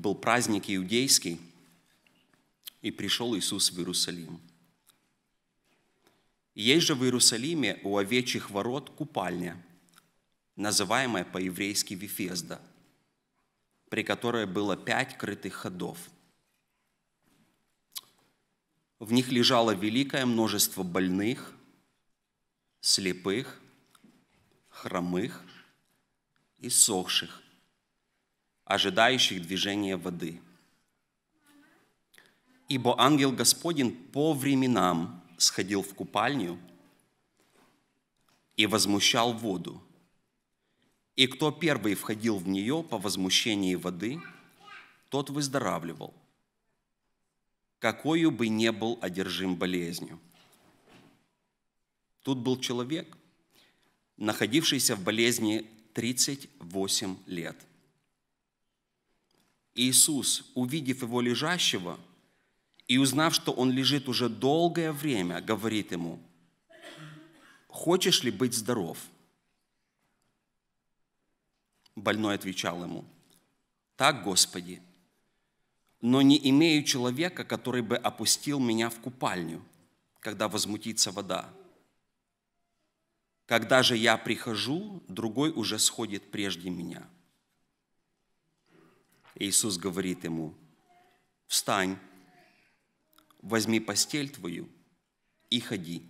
был праздник иудейский, и пришел Иисус в Иерусалим. Есть же в Иерусалиме у овечьих ворот купальня, называемая по-еврейски Вифезда, при которой было пять крытых ходов. В них лежало великое множество больных, слепых, хромых и сохших – ожидающих движения воды. Ибо ангел Господень по временам сходил в купальню и возмущал воду. И кто первый входил в нее по возмущении воды, тот выздоравливал, какую бы не был одержим болезнью. Тут был человек, находившийся в болезни 38 лет – Иисус, увидев его лежащего и узнав, что он лежит уже долгое время, говорит ему, «Хочешь ли быть здоров?» Больной отвечал ему, «Так, Господи, но не имею человека, который бы опустил меня в купальню, когда возмутится вода. Когда же я прихожу, другой уже сходит прежде меня». Иисус говорит ему, «Встань, возьми постель твою и ходи».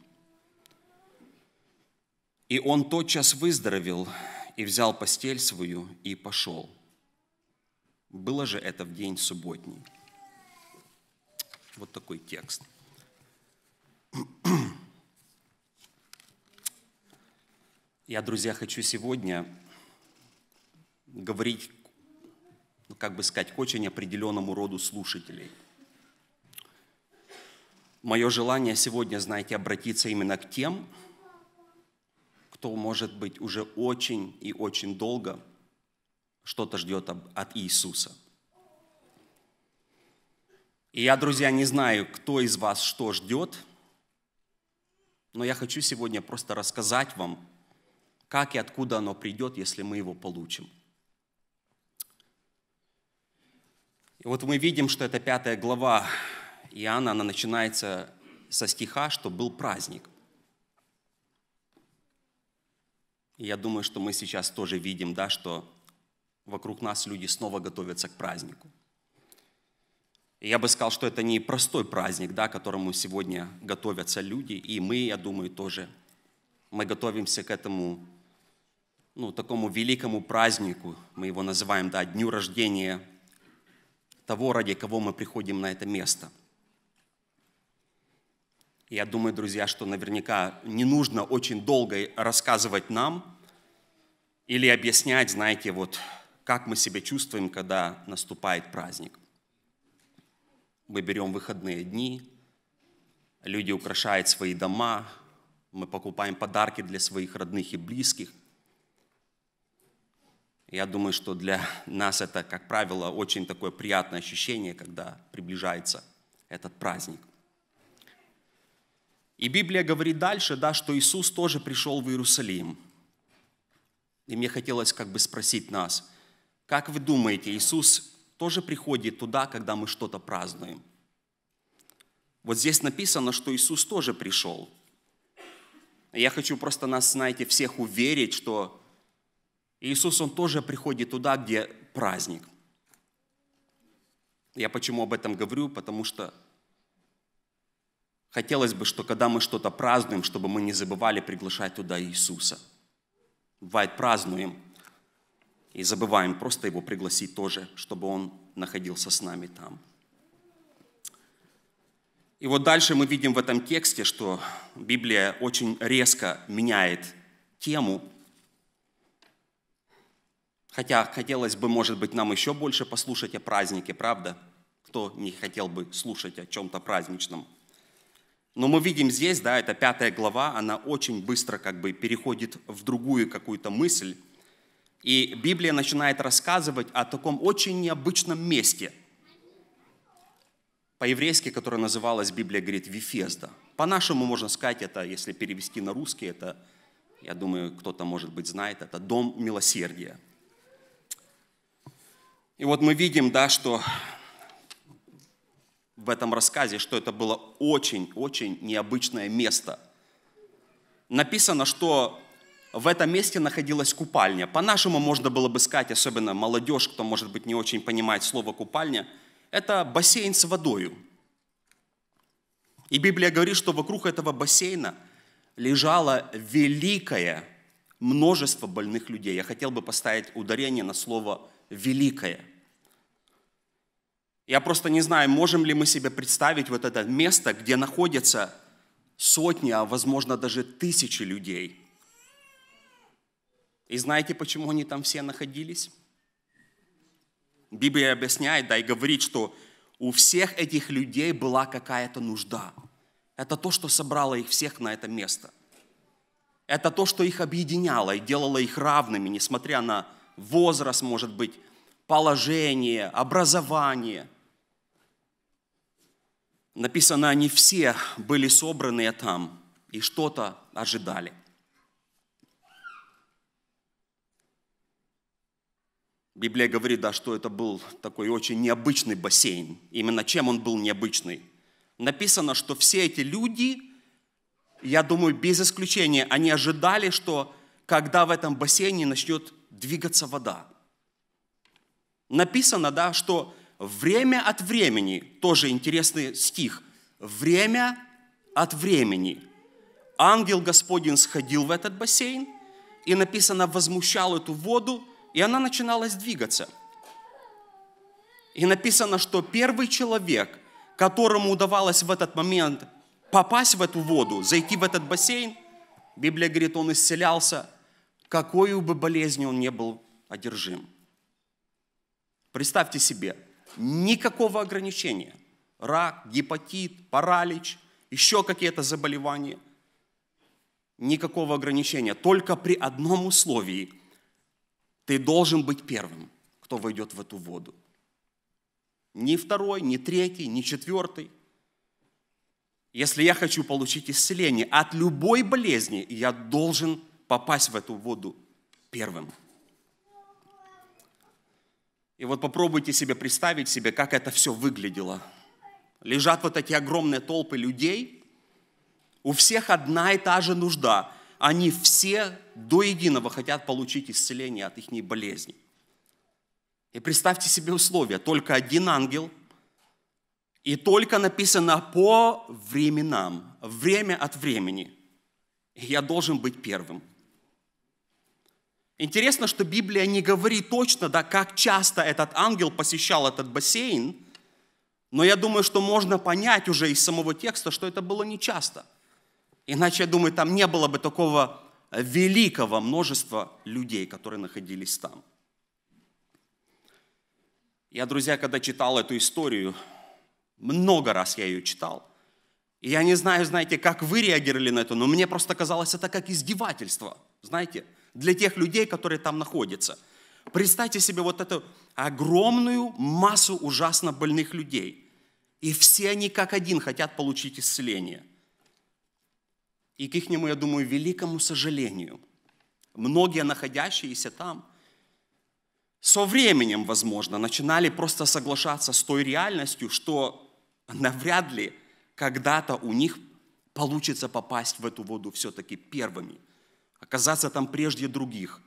И он тотчас выздоровел и взял постель свою и пошел. Было же это в день субботний. Вот такой текст. Я, друзья, хочу сегодня говорить ну, как бы сказать, к очень определенному роду слушателей. Мое желание сегодня, знаете, обратиться именно к тем, кто, может быть, уже очень и очень долго что-то ждет от Иисуса. И я, друзья, не знаю, кто из вас что ждет, но я хочу сегодня просто рассказать вам, как и откуда оно придет, если мы его получим – И вот мы видим, что эта пятая глава Иоанна, она начинается со стиха, что был праздник. И я думаю, что мы сейчас тоже видим, да, что вокруг нас люди снова готовятся к празднику. И я бы сказал, что это не простой праздник, да, к которому сегодня готовятся люди, и мы, я думаю, тоже. Мы готовимся к этому, ну, такому великому празднику, мы его называем, да, дню рождения того, ради кого мы приходим на это место. Я думаю, друзья, что наверняка не нужно очень долго рассказывать нам или объяснять, знаете, вот как мы себя чувствуем, когда наступает праздник. Мы берем выходные дни, люди украшают свои дома, мы покупаем подарки для своих родных и близких, я думаю, что для нас это, как правило, очень такое приятное ощущение, когда приближается этот праздник. И Библия говорит дальше, да, что Иисус тоже пришел в Иерусалим. И мне хотелось как бы спросить нас, как вы думаете, Иисус тоже приходит туда, когда мы что-то празднуем? Вот здесь написано, что Иисус тоже пришел. Я хочу просто нас, знаете, всех уверить, что Иисус, Он тоже приходит туда, где праздник. Я почему об этом говорю? Потому что хотелось бы, что когда мы что-то празднуем, чтобы мы не забывали приглашать туда Иисуса. Бывает, празднуем и забываем просто Его пригласить тоже, чтобы Он находился с нами там. И вот дальше мы видим в этом тексте, что Библия очень резко меняет тему – Хотя хотелось бы, может быть, нам еще больше послушать о празднике, правда? Кто не хотел бы слушать о чем-то праздничном? Но мы видим здесь, да, это пятая глава, она очень быстро как бы переходит в другую какую-то мысль. И Библия начинает рассказывать о таком очень необычном месте. По-еврейски, которое называлось, Библия говорит, Вифезда. По-нашему можно сказать это, если перевести на русский, это, я думаю, кто-то, может быть, знает, это дом милосердия – и вот мы видим, да, что в этом рассказе, что это было очень-очень необычное место. Написано, что в этом месте находилась купальня. По-нашему можно было бы сказать, особенно молодежь, кто, может быть, не очень понимает слово «купальня», это бассейн с водою. И Библия говорит, что вокруг этого бассейна лежало великое множество больных людей. Я хотел бы поставить ударение на слово «великое». Я просто не знаю, можем ли мы себе представить вот это место, где находятся сотни, а возможно даже тысячи людей. И знаете, почему они там все находились? Библия объясняет, да, и говорит, что у всех этих людей была какая-то нужда. Это то, что собрало их всех на это место. Это то, что их объединяло и делало их равными, несмотря на возраст, может быть, положение, образование – написано, они все были собраны там и что-то ожидали. Библия говорит, да, что это был такой очень необычный бассейн. Именно чем он был необычный? Написано, что все эти люди, я думаю, без исключения, они ожидали, что когда в этом бассейне начнет двигаться вода. Написано, да, что Время от времени, тоже интересный стих, время от времени. Ангел Господень сходил в этот бассейн, и написано, возмущал эту воду, и она начиналась двигаться. И написано, что первый человек, которому удавалось в этот момент попасть в эту воду, зайти в этот бассейн, Библия говорит, он исцелялся, какой бы болезнью он не был одержим. Представьте себе – Никакого ограничения. Рак, гепатит, паралич, еще какие-то заболевания. Никакого ограничения. Только при одном условии. Ты должен быть первым, кто войдет в эту воду. Ни второй, ни третий, ни четвертый. Если я хочу получить исцеление от любой болезни, я должен попасть в эту воду первым. И вот попробуйте себе представить себе, как это все выглядело. Лежат вот эти огромные толпы людей, у всех одна и та же нужда. Они все до единого хотят получить исцеление от их болезни. И представьте себе условия. Только один ангел, и только написано по временам, время от времени. И я должен быть первым. Интересно, что Библия не говорит точно, да, как часто этот ангел посещал этот бассейн, но я думаю, что можно понять уже из самого текста, что это было нечасто. Иначе, я думаю, там не было бы такого великого множества людей, которые находились там. Я, друзья, когда читал эту историю, много раз я ее читал. И я не знаю, знаете, как вы реагировали на это, но мне просто казалось это как издевательство, знаете – для тех людей, которые там находятся. Представьте себе вот эту огромную массу ужасно больных людей. И все они как один хотят получить исцеление. И к их нему, я думаю, великому сожалению, многие находящиеся там со временем, возможно, начинали просто соглашаться с той реальностью, что навряд ли когда-то у них получится попасть в эту воду все-таки первыми – оказаться там прежде других.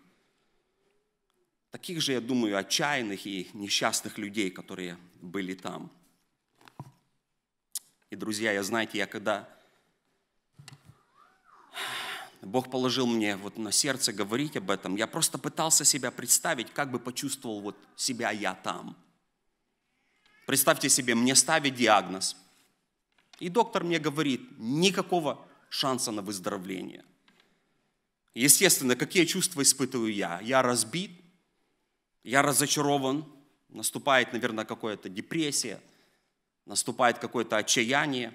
Таких же, я думаю, отчаянных и несчастных людей, которые были там. И, друзья, я, знаете, я когда Бог положил мне вот на сердце говорить об этом, я просто пытался себя представить, как бы почувствовал вот себя я там. Представьте себе, мне ставят диагноз, и доктор мне говорит, никакого шанса на выздоровление – Естественно, какие чувства испытываю я? Я разбит, я разочарован, наступает, наверное, какая-то депрессия, наступает какое-то отчаяние.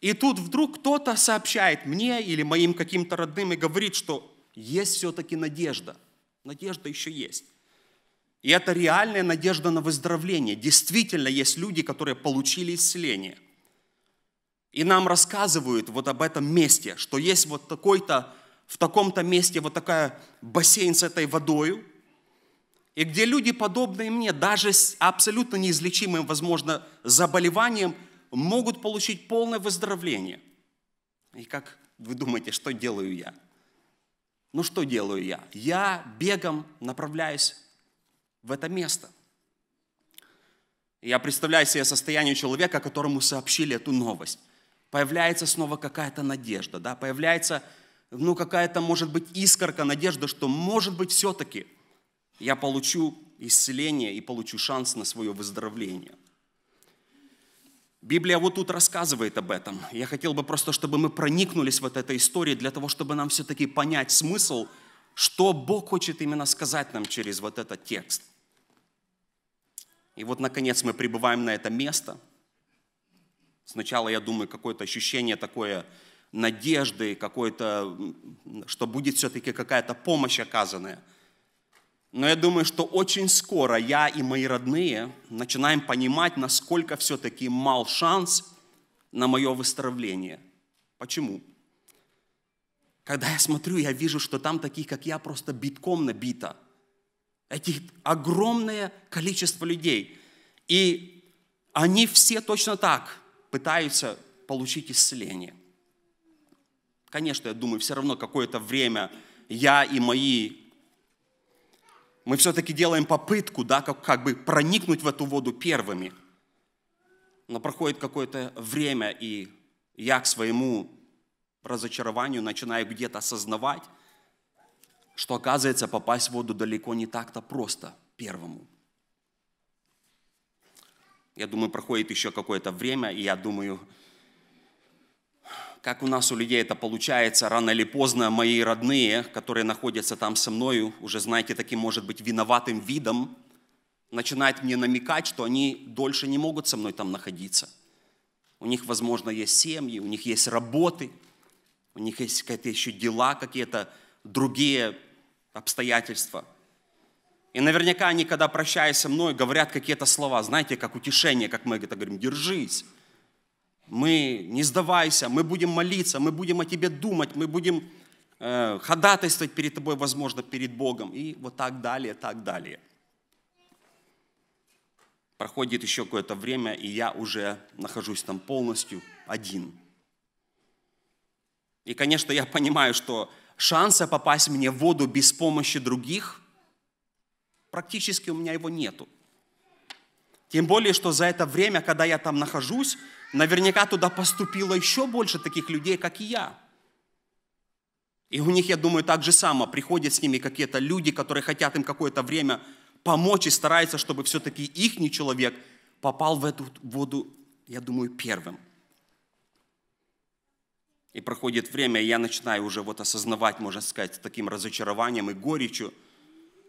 И тут вдруг кто-то сообщает мне или моим каким-то родным и говорит, что есть все-таки надежда. Надежда еще есть. И это реальная надежда на выздоровление. Действительно есть люди, которые получили исцеление – и нам рассказывают вот об этом месте, что есть вот такой-то, в таком-то месте вот такая бассейн с этой водою, и где люди, подобные мне, даже с абсолютно неизлечимым, возможно, заболеванием, могут получить полное выздоровление. И как вы думаете, что делаю я? Ну что делаю я? Я бегом направляюсь в это место. Я представляю себе состояние человека, которому сообщили эту новость появляется снова какая-то надежда, да, появляется, ну, какая-то, может быть, искорка надежды, что, может быть, все-таки я получу исцеление и получу шанс на свое выздоровление. Библия вот тут рассказывает об этом. Я хотел бы просто, чтобы мы проникнулись вот этой историей для того, чтобы нам все-таки понять смысл, что Бог хочет именно сказать нам через вот этот текст. И вот, наконец, мы прибываем на это место – Сначала, я думаю, какое-то ощущение такое надежды, какое-то, что будет все-таки какая-то помощь оказанная. Но я думаю, что очень скоро я и мои родные начинаем понимать, насколько все-таки мал шанс на мое выздоровление. Почему? Когда я смотрю, я вижу, что там таких, как я, просто битком набито. Этих огромное количество людей. И они все точно так – пытаются получить исцеление. Конечно, я думаю, все равно какое-то время я и мои, мы все-таки делаем попытку, да, как, как бы проникнуть в эту воду первыми. Но проходит какое-то время, и я к своему разочарованию начинаю где-то осознавать, что оказывается попасть в воду далеко не так-то просто первому – я думаю, проходит еще какое-то время, и я думаю, как у нас у людей это получается, рано или поздно мои родные, которые находятся там со мною, уже, знаете, таким, может быть, виноватым видом, начинают мне намекать, что они дольше не могут со мной там находиться. У них, возможно, есть семьи, у них есть работы, у них есть какие-то еще дела, какие-то другие обстоятельства – и наверняка они, когда прощаясь со мной, говорят какие-то слова, знаете, как утешение, как мы это говорим, держись. Мы не сдавайся, мы будем молиться, мы будем о тебе думать, мы будем э, ходатайствовать перед тобой, возможно, перед Богом. И вот так далее, так далее. Проходит еще какое-то время, и я уже нахожусь там полностью один. И, конечно, я понимаю, что шанса попасть мне в воду без помощи других – практически у меня его нету. Тем более, что за это время, когда я там нахожусь, наверняка туда поступило еще больше таких людей, как и я. И у них, я думаю, так же само. Приходят с ними какие-то люди, которые хотят им какое-то время помочь и стараются, чтобы все-таки их человек попал в эту воду, я думаю, первым. И проходит время, и я начинаю уже вот осознавать, можно сказать, с таким разочарованием и горечью –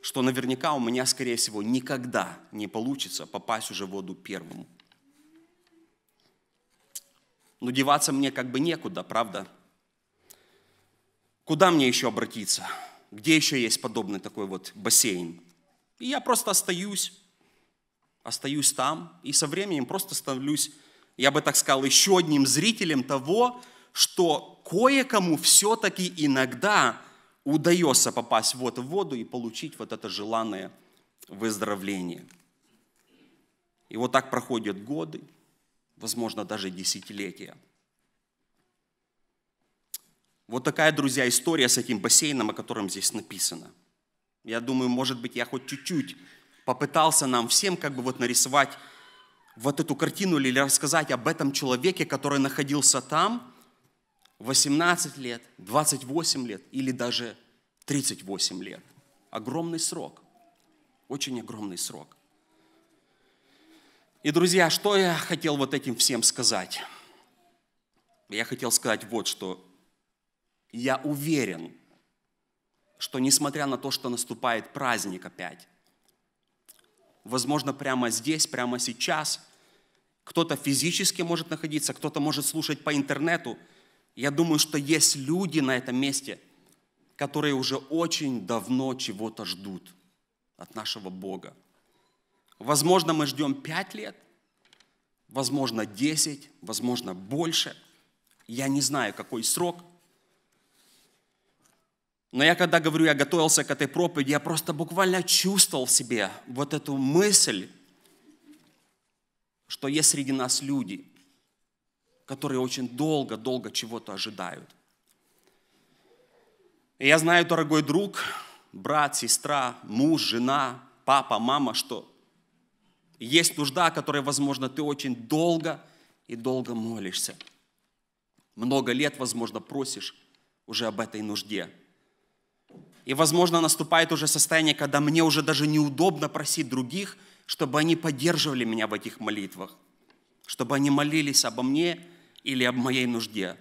что наверняка у меня, скорее всего, никогда не получится попасть уже в воду первому. Но деваться мне как бы некуда, правда? Куда мне еще обратиться? Где еще есть подобный такой вот бассейн? И я просто остаюсь, остаюсь там, и со временем просто становлюсь, я бы так сказал, еще одним зрителем того, что кое-кому все-таки иногда удается попасть вот в воду и получить вот это желанное выздоровление. И вот так проходят годы, возможно, даже десятилетия. Вот такая, друзья, история с этим бассейном, о котором здесь написано. Я думаю, может быть, я хоть чуть-чуть попытался нам всем как бы вот нарисовать вот эту картину или рассказать об этом человеке, который находился там – 18 лет, 28 лет или даже 38 лет. Огромный срок, очень огромный срок. И, друзья, что я хотел вот этим всем сказать? Я хотел сказать вот что. Я уверен, что несмотря на то, что наступает праздник опять, возможно, прямо здесь, прямо сейчас, кто-то физически может находиться, кто-то может слушать по интернету – я думаю, что есть люди на этом месте, которые уже очень давно чего-то ждут от нашего Бога. Возможно, мы ждем пять лет, возможно, десять, возможно, больше. Я не знаю, какой срок. Но я когда говорю, я готовился к этой проповеди, я просто буквально чувствовал в себе вот эту мысль, что есть среди нас люди, которые очень долго-долго чего-то ожидают. И я знаю, дорогой друг, брат, сестра, муж, жена, папа, мама, что есть нужда, о которой, возможно, ты очень долго и долго молишься. Много лет, возможно, просишь уже об этой нужде. И, возможно, наступает уже состояние, когда мне уже даже неудобно просить других, чтобы они поддерживали меня в этих молитвах, чтобы они молились обо мне или об моей нужде.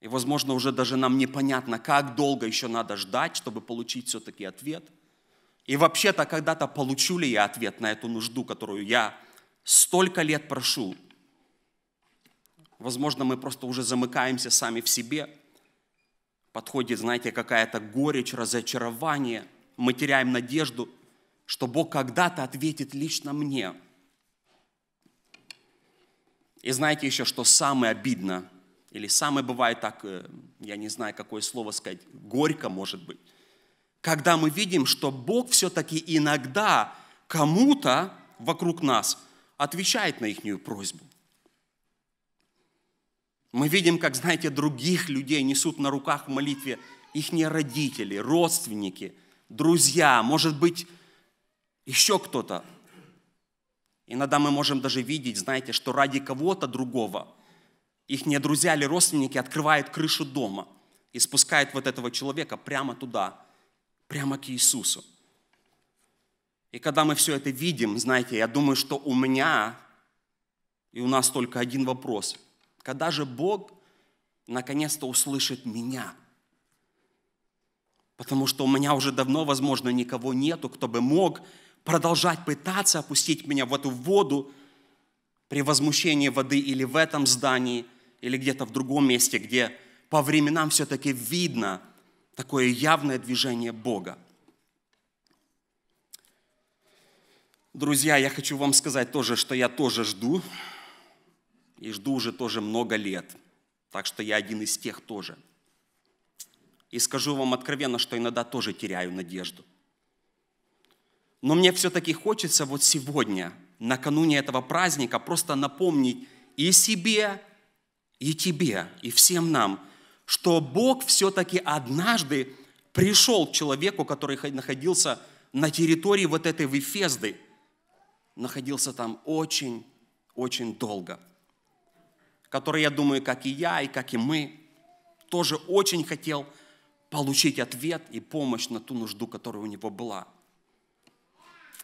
И, возможно, уже даже нам непонятно, как долго еще надо ждать, чтобы получить все-таки ответ. И вообще-то, когда-то получу ли я ответ на эту нужду, которую я столько лет прошу. Возможно, мы просто уже замыкаемся сами в себе. Подходит, знаете, какая-то горечь, разочарование. Мы теряем надежду, что Бог когда-то ответит лично мне – и знаете еще, что самое обидно, или самое бывает так, э, я не знаю, какое слово сказать, горько может быть, когда мы видим, что Бог все-таки иногда кому-то вокруг нас отвечает на их просьбу. Мы видим, как, знаете, других людей несут на руках в молитве их родители, родственники, друзья, может быть, еще кто-то. Иногда мы можем даже видеть, знаете, что ради кого-то другого их не друзья или родственники открывают крышу дома и спускают вот этого человека прямо туда, прямо к Иисусу. И когда мы все это видим, знаете, я думаю, что у меня и у нас только один вопрос. Когда же Бог наконец-то услышит меня? Потому что у меня уже давно, возможно, никого нету, кто бы мог продолжать пытаться опустить меня в эту воду при возмущении воды или в этом здании, или где-то в другом месте, где по временам все-таки видно такое явное движение Бога. Друзья, я хочу вам сказать тоже, что я тоже жду, и жду уже тоже много лет, так что я один из тех тоже. И скажу вам откровенно, что иногда тоже теряю надежду – но мне все-таки хочется вот сегодня, накануне этого праздника, просто напомнить и себе, и тебе, и всем нам, что Бог все-таки однажды пришел к человеку, который находился на территории вот этой Вифезды, находился там очень-очень долго, который, я думаю, как и я, и как и мы, тоже очень хотел получить ответ и помощь на ту нужду, которая у него была –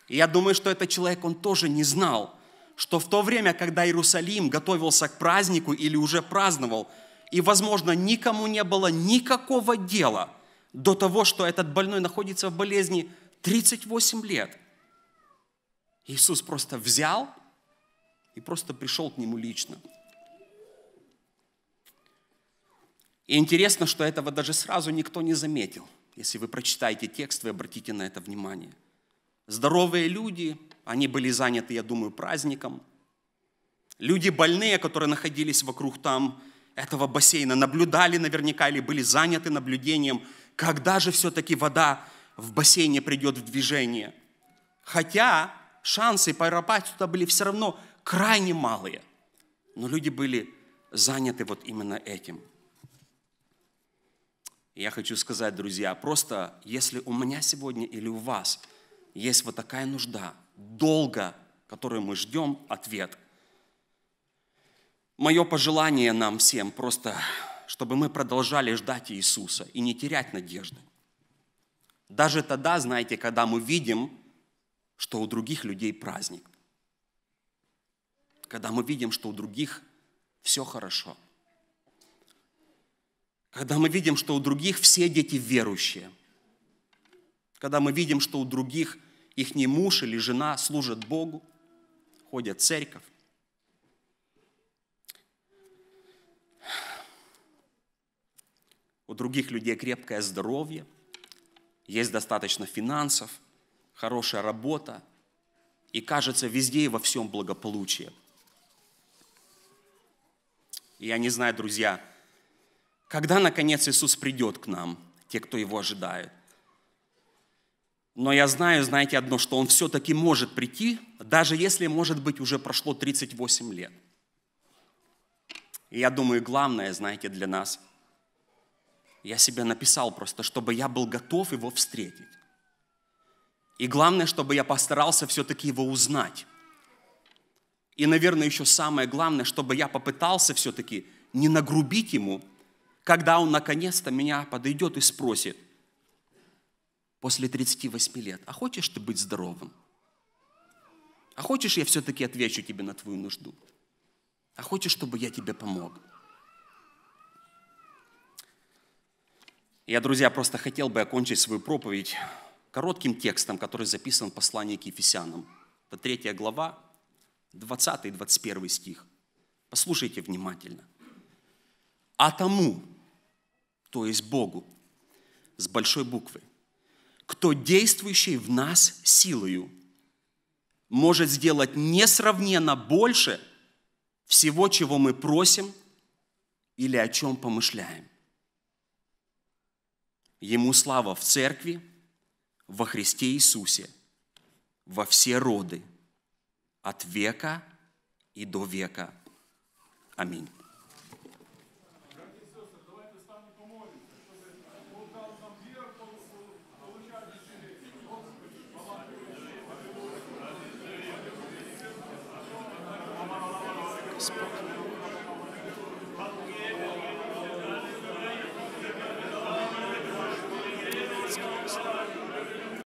и я думаю, что этот человек, он тоже не знал, что в то время, когда Иерусалим готовился к празднику или уже праздновал, и, возможно, никому не было никакого дела до того, что этот больной находится в болезни 38 лет. Иисус просто взял и просто пришел к нему лично. И интересно, что этого даже сразу никто не заметил. Если вы прочитаете текст, вы обратите на это внимание. Здоровые люди, они были заняты, я думаю, праздником. Люди больные, которые находились вокруг там этого бассейна, наблюдали наверняка или были заняты наблюдением, когда же все-таки вода в бассейне придет в движение. Хотя шансы по туда были все равно крайне малые. Но люди были заняты вот именно этим. я хочу сказать, друзья, просто если у меня сегодня или у вас – есть вот такая нужда, долго, которую мы ждем ответ. Мое пожелание нам всем просто, чтобы мы продолжали ждать Иисуса и не терять надежды. Даже тогда, знаете, когда мы видим, что у других людей праздник. Когда мы видим, что у других все хорошо. Когда мы видим, что у других все дети верующие. Когда мы видим, что у других их не муж или жена служат Богу, ходят в церковь. У других людей крепкое здоровье, есть достаточно финансов, хорошая работа, и кажется везде и во всем благополучие. И я не знаю, друзья, когда наконец Иисус придет к нам, те, кто Его ожидают – но я знаю, знаете одно, что он все-таки может прийти, даже если, может быть, уже прошло 38 лет. И я думаю, главное, знаете, для нас, я себе написал просто, чтобы я был готов его встретить. И главное, чтобы я постарался все-таки его узнать. И, наверное, еще самое главное, чтобы я попытался все-таки не нагрубить ему, когда он наконец-то меня подойдет и спросит – после 38 лет, а хочешь ты быть здоровым? А хочешь, я все-таки отвечу тебе на твою нужду? А хочешь, чтобы я тебе помог? Я, друзья, просто хотел бы окончить свою проповедь коротким текстом, который записан в послании к Ефесянам. Это третья глава, 20-21 стих. Послушайте внимательно. «А тому, то есть Богу, с большой буквы – кто действующий в нас силою может сделать несравненно больше всего, чего мы просим или о чем помышляем. Ему слава в церкви, во Христе Иисусе, во все роды, от века и до века. Аминь.